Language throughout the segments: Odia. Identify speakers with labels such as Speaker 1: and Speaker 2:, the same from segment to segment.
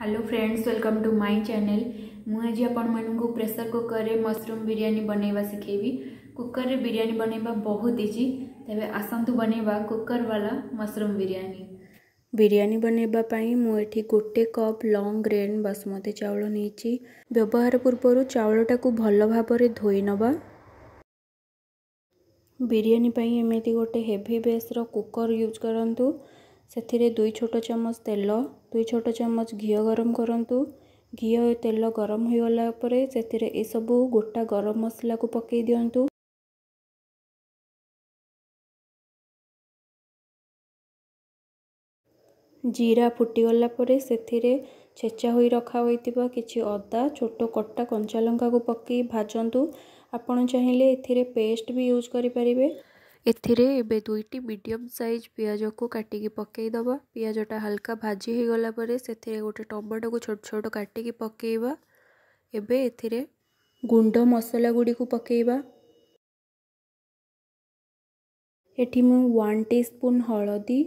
Speaker 1: hello friends welcome to my channel ମୁଁ ଆଜି ଆପଣମାନଙ୍କୁ ପ୍ରେସର୍ କୁକର୍ରେ ମସରୁମ୍ ବିରିୟାନୀ ବନେଇବା ଶିଖେଇବି କୁକର୍ରେ ବିରିୟାନୀ ବନେଇବା ବହୁତ ଇଜି ତେବେ ଆସନ୍ତୁ ବନେଇବା କୁକର୍ବାଲା ମସରୁମ୍ ବିରିୟାନୀ ବିରିୟାନୀ ବନେଇବା ପାଇଁ ମୁଁ ଏଠି ଗୋଟେ କପ୍ ଲଙ୍ଗ୍ ଗ୍ରେନ୍ ବାସୁମତୀ ଚାଉଳ ନେଇଛି ବ୍ୟବହାର ପୂର୍ବରୁ ଚାଉଳଟାକୁ ଭଲ ଭାବରେ ଧୋଇ ନେବା ବିରିୟାନୀ ପାଇଁ ଏମିତି ଗୋଟେ ହେଭି ବେସ୍ର କୁକର୍ ୟୁଜ୍ କରନ୍ତୁ ସେଥିରେ ଦୁଇ ଛୋଟ ଚାମଚ ତେଲ ଦୁଇ ଛୋଟ ଚାମଚ ଘିଅ ଗରମ କରନ୍ତୁ ଘିଅ ଓ ତେଲ ଗରମ ହୋଇଗଲା ପରେ ସେଥିରେ ଏସବୁ
Speaker 2: ଗୋଟା ଗରମ ମସଲାକୁ ପକାଇ ଦିଅନ୍ତୁ ଜିରା ଫୁଟିଗଲା ପରେ
Speaker 1: ସେଥିରେ ଛେଚା ହୋଇ ରଖା ହୋଇଥିବା କିଛି ଅଦା ଛୋଟ କଟା କଞ୍ଚାଲଙ୍କାକୁ ପକାଇ ଭାଜନ୍ତୁ ଆପଣ ଚାହିଁଲେ ଏଥିରେ ପେଷ୍ଟ ବି ୟୁଜ୍ କରିପାରିବେ ଏଥିରେ ଏବେ ଦୁଇଟି ମିଡ଼ିୟମ୍ ସାଇଜ୍ ପିଆଜକୁ କାଟିକି ପକାଇଦେବା ପିଆଜଟା ହାଲକା ଭାଜି ହେଇଗଲା ପରେ ସେଥିରେ ଗୋଟେ ଟମାଟୋକୁ ଛୋଟ ଛୋଟ କାଟିକି ପକାଇବା ଏବେ ଏଥିରେ ଗୁଣ୍ଡ ମସଲା ଗୁଡ଼ିକୁ ପକାଇବା ଏଠି ମୁଁ ୱାନ୍ ଟି ସ୍ପୁନ୍ ହଳଦୀ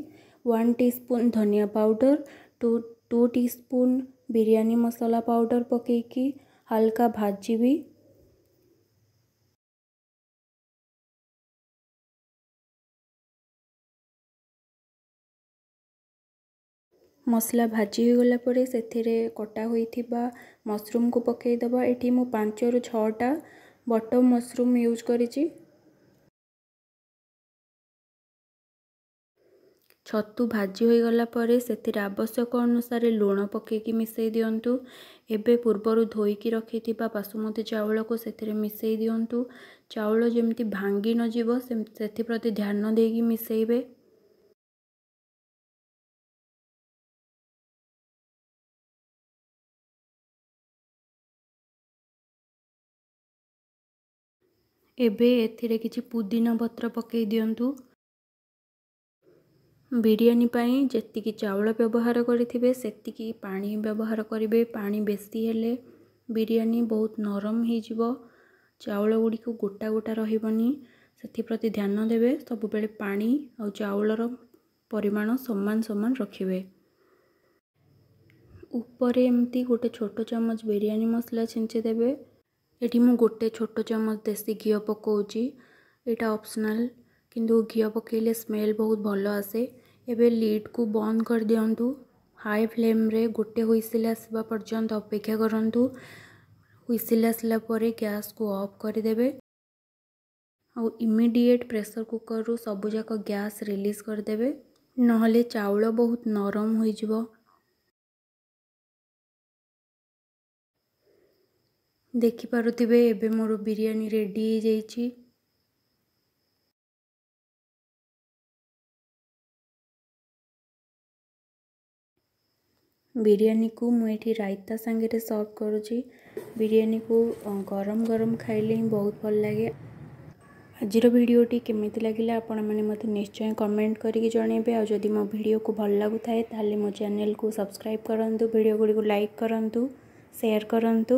Speaker 1: ୱାନ୍ ଟି ସ୍ପୁନ୍ ଧନିଆ powder two two teaspoon biryani masala powder ପକାଇକି ହାଲକା ଭାଜିବି
Speaker 2: ମସଲା ଭାଜି
Speaker 1: ହୋଇଗଲା ପରେ ସେଥିରେ କଟା ହୋଇଥିବା ମସରୁମ୍କୁ ପକାଇଦେବା ଏଠି ମୁଁ ପାଞ୍ଚରୁ ଛଅଟା ବଟମ ମସରୁମ୍ ୟୁଜ୍ କରିଛି ଛତୁ ଭାଜି ହୋଇଗଲା ପରେ ସେଥିରେ ଆବଶ୍ୟକ ଅନୁସାରେ ଲୁଣ ପକାଇକି ମିଶାଇ ଦିଅନ୍ତୁ ଏବେ ପୂର୍ବରୁ ଧୋଇକି ରଖିଥିବା ବାସୁମତୀ ଚାଉଳକୁ ସେଥିରେ ମିଶାଇ ଦିଅନ୍ତୁ ଚାଉଳ ଯେମିତି ଭାଙ୍ଗି ନଯିବ ସେଥିପ୍ରତି ଧ୍ୟାନ ଦେଇକି
Speaker 2: ମିଶାଇବେ ଏବେ ଏଥିରେ କିଛି ପୁଦିନା ପତ୍ର ପକାଇ ଦିଅନ୍ତୁ
Speaker 1: ବିରିୟାନୀ ପାଇଁ ଯେତିକି ଚାଉଳ ବ୍ୟବହାର କରିଥିବେ ସେତିକି ପାଣି ବ୍ୟବହାର କରିବେ ପାଣି ବେଶୀ ହେଲେ ବିରିୟାନୀ ବହୁତ ନରମ ହେଇଯିବ ଚାଉଳ ଗୁଡ଼ିକୁ ଗୋଟା ଗୋଟା ରହିବନି ସେଥିପ୍ରତି ଧ୍ୟାନ ଦେବେ ସବୁବେଳେ ପାଣି ଆଉ ଚାଉଳର ପରିମାଣ ସମାନ ସମାନ ରଖିବେ ଉପରେ ଏମିତି ଗୋଟେ ଛୋଟ ଚାମଚ ବିରିୟାନୀ ମସଲା ଛିଞ୍ଚିଦେବେ ଏଠି ମୁଁ ଗୋଟେ ଛୋଟ ଚାମଚ ଦେଶୀ ଘିଅ ପକାଉଛି ଏଇଟା ଅପସନାଲ୍ କିନ୍ତୁ ଘିଅ ପକାଇଲେ ସ୍ମେଲ୍ ବହୁତ ଭଲ ଆସେ ଏବେ ଲିଡ଼୍କୁ ବନ୍ଦ କରିଦିଅନ୍ତୁ ହାଇ ଫ୍ଲେମ୍ରେ ଗୋଟେ ହୁଇସିଲ୍ ଆସିବା ପର୍ଯ୍ୟନ୍ତ ଅପେକ୍ଷା କରନ୍ତୁ ହୁଇସିଲ୍ ଆସିଲା ପରେ ଗ୍ୟାସ୍କୁ ଅଫ୍ କରିଦେବେ ଆଉ ଇମିଡ଼ିଏଟ୍ ପ୍ରେସର୍ କୁକର୍ରୁ ସବୁଯାକ ଗ୍ୟାସ୍ ରିଲିଜ୍ କରିଦେବେ ନହେଲେ ଚାଉଳ ବହୁତ ନରମ ହୋଇଯିବ
Speaker 2: ଦେଖିପାରୁଥିବେ ଏବେ ମୋର ବିରିୟାନୀ ରେଡ଼ି ହେଇଯାଇଛି ବିରିୟାନୀକୁ ମୁଁ ଏଠି ରାଇତା ସାଙ୍ଗରେ ସର୍ଭ କରୁଛି ବିରିୟାନୀକୁ ଗରମ
Speaker 1: ଗରମ ଖାଇଲେ ହିଁ ବହୁତ ଭଲ ଲାଗେ ଆଜିର ଭିଡ଼ିଓଟି କେମିତି ଲାଗିଲା ଆପଣମାନେ ମୋତେ ନିଶ୍ଚୟ କମେଣ୍ଟ କରିକି ଜଣାଇବେ ଆଉ ଯଦି ମୋ ଭିଡ଼ିଓକୁ ଭଲ ଲାଗୁଥାଏ ତାହେଲେ ମୋ ଚ୍ୟାନେଲକୁ ସବସ୍କ୍ରାଇବ୍ କରନ୍ତୁ ଭିଡ଼ିଓ ଗୁଡ଼ିକୁ ଲାଇକ୍ କରନ୍ତୁ ସେୟାର କରନ୍ତୁ